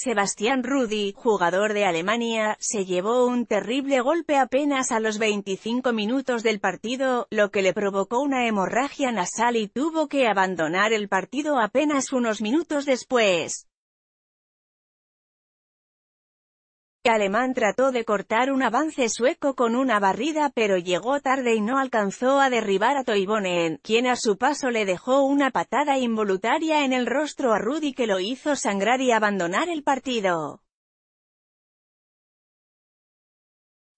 Sebastián Rudi, jugador de Alemania, se llevó un terrible golpe apenas a los 25 minutos del partido, lo que le provocó una hemorragia nasal y tuvo que abandonar el partido apenas unos minutos después. alemán trató de cortar un avance sueco con una barrida pero llegó tarde y no alcanzó a derribar a Toivonen, quien a su paso le dejó una patada involuntaria en el rostro a Rudy que lo hizo sangrar y abandonar el partido.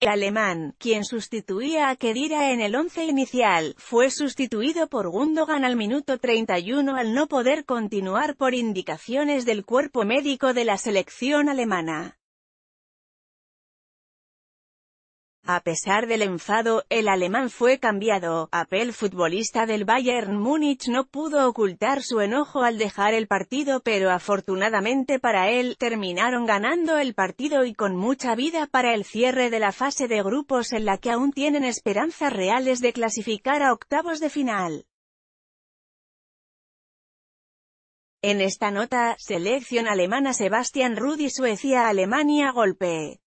El alemán, quien sustituía a Kedira en el once inicial, fue sustituido por Gundogan al minuto 31 al no poder continuar por indicaciones del cuerpo médico de la selección alemana. A pesar del enfado, el alemán fue cambiado. Apel futbolista del Bayern Múnich no pudo ocultar su enojo al dejar el partido pero afortunadamente para él, terminaron ganando el partido y con mucha vida para el cierre de la fase de grupos en la que aún tienen esperanzas reales de clasificar a octavos de final. En esta nota, selección alemana Sebastian Rudi Suecia Alemania golpe.